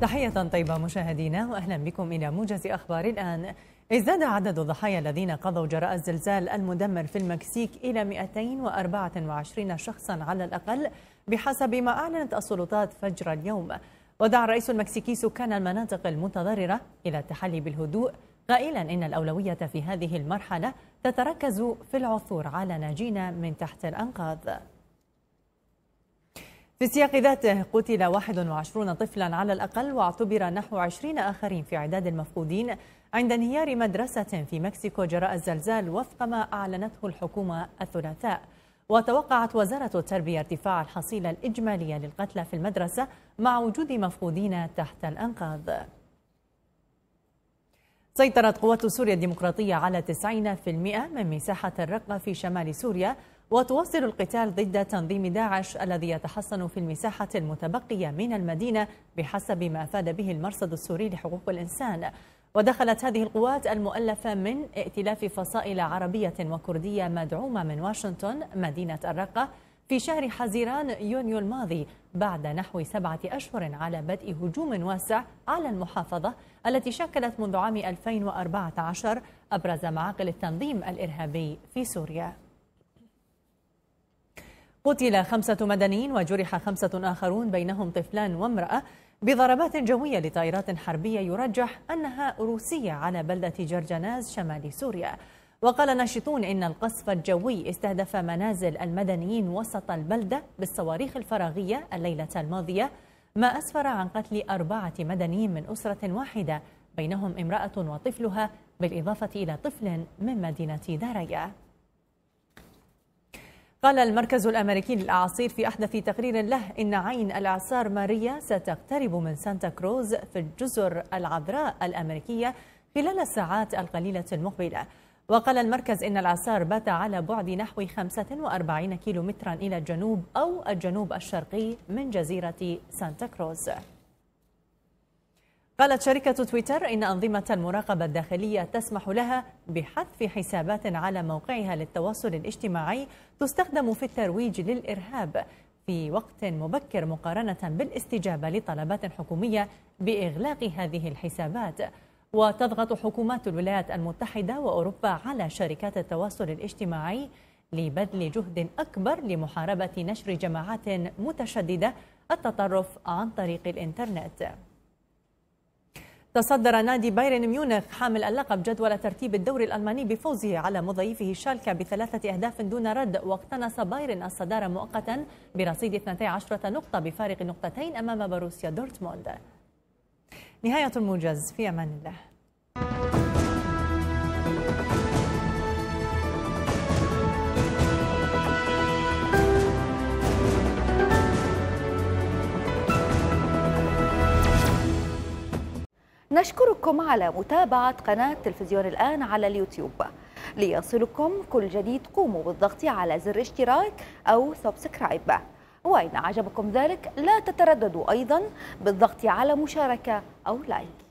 تحية طيبة مشاهدينا وأهلا بكم إلى موجز أخبار الآن ازداد عدد الضحايا الذين قضوا جراء الزلزال المدمر في المكسيك إلى 224 شخصا على الأقل بحسب ما أعلنت السلطات فجر اليوم ودعا الرئيس المكسيكي سكان المناطق المتضررة إلى التحلي بالهدوء قائلا إن الأولوية في هذه المرحلة تتركز في العثور على ناجين من تحت الأنقاض في السياق ذاته قتل 21 طفلا على الأقل واعتبر نحو 20 آخرين في عداد المفقودين عند انهيار مدرسة في مكسيكو جراء الزلزال وفق ما أعلنته الحكومة الثلاثاء وتوقعت وزارة التربية ارتفاع الحصيلة الإجمالية للقتلى في المدرسة مع وجود مفقودين تحت الأنقاض سيطرت قوات سوريا الديمقراطية على 90% من مساحة الرقة في شمال سوريا وتواصل القتال ضد تنظيم داعش الذي يتحصن في المساحة المتبقية من المدينة بحسب ما أفاد به المرصد السوري لحقوق الإنسان ودخلت هذه القوات المؤلفة من ائتلاف فصائل عربية وكردية مدعومة من واشنطن مدينة الرقة في شهر حزيران يونيو الماضي بعد نحو سبعة أشهر على بدء هجوم واسع على المحافظة التي شكلت منذ عام 2014 أبرز معاقل التنظيم الإرهابي في سوريا قتل خمسة مدنيين وجرح خمسة آخرون بينهم طفلان وامرأة بضربات جوية لطائرات حربية يرجح أنها روسية على بلدة جرجناز شمال سوريا وقال ناشطون إن القصف الجوي استهدف منازل المدنيين وسط البلدة بالصواريخ الفراغية الليلة الماضية ما أسفر عن قتل أربعة مدنيين من أسرة واحدة بينهم امرأة وطفلها بالإضافة إلى طفل من مدينة داريا قال المركز الأمريكي للأعاصير في أحدث تقرير له إن عين الإعصار ماريا ستقترب من سانتا كروز في الجزر العذراء الأمريكية خلال الساعات القليلة المقبلة وقال المركز إن الإعصار بات على بعد نحو 45 كيلومترا إلى الجنوب أو الجنوب الشرقي من جزيرة سانتا كروز قالت شركة تويتر إن أنظمة المراقبة الداخلية تسمح لها بحذف حسابات على موقعها للتواصل الاجتماعي تستخدم في الترويج للإرهاب في وقت مبكر مقارنة بالاستجابة لطلبات حكومية بإغلاق هذه الحسابات وتضغط حكومات الولايات المتحدة وأوروبا على شركات التواصل الاجتماعي لبذل جهد أكبر لمحاربة نشر جماعات متشددة التطرف عن طريق الإنترنت تصدر نادي بايرن ميونخ حامل اللقب جدول ترتيب الدوري الألماني بفوزه على مضيفه شالكا بثلاثة أهداف دون رد واقتنص بايرن الصدارة مؤقتا برصيد 12 نقطة بفارق نقطتين أمام بروسيا دورتموند نهاية الموجز في أمان الله نشكركم على متابعة قناة تلفزيون الآن على اليوتيوب ليصلكم كل جديد قوموا بالضغط على زر اشتراك أو سبسكرايب وإن عجبكم ذلك لا تترددوا أيضا بالضغط على مشاركة أو لايك